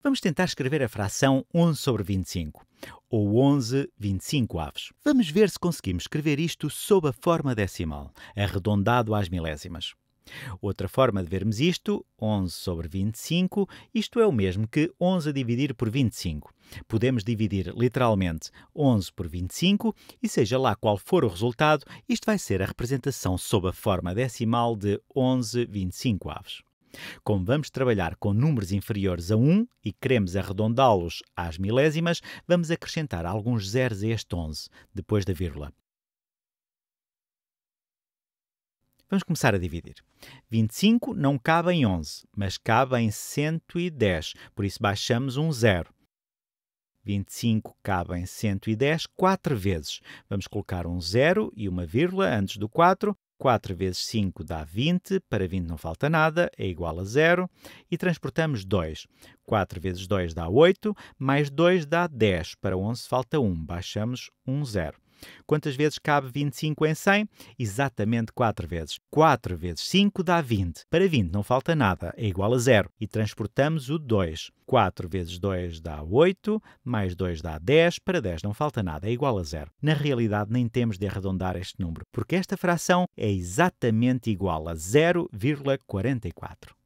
Vamos tentar escrever a fração 11 sobre 25, ou 11, 25 aves. Vamos ver se conseguimos escrever isto sob a forma decimal, arredondado às milésimas. Outra forma de vermos isto, 11 sobre 25, isto é o mesmo que 11 a dividir por 25. Podemos dividir literalmente 11 por 25 e, seja lá qual for o resultado, isto vai ser a representação sob a forma decimal de 11, 25 aves. Como vamos trabalhar com números inferiores a 1 e queremos arredondá-los às milésimas, vamos acrescentar alguns zeros a este 11, depois da vírgula. Vamos começar a dividir. 25 não cabe em 11, mas cabe em 110, por isso baixamos um zero. 25 cabe em 110 quatro vezes. Vamos colocar um zero e uma vírgula antes do 4 4 vezes 5 dá 20, para 20 não falta nada, é igual a 0, e transportamos 2. 4 vezes 2 dá 8, mais 2 dá 10, para 11 falta 1, baixamos 1 zero. Quantas vezes cabe 25 em 100? Exatamente 4 vezes. 4 vezes 5 dá 20. Para 20 não falta nada, é igual a zero. E transportamos o 2. 4 vezes 2 dá 8, mais 2 dá 10, para 10 não falta nada, é igual a zero. Na realidade, nem temos de arredondar este número, porque esta fração é exatamente igual a 0,44.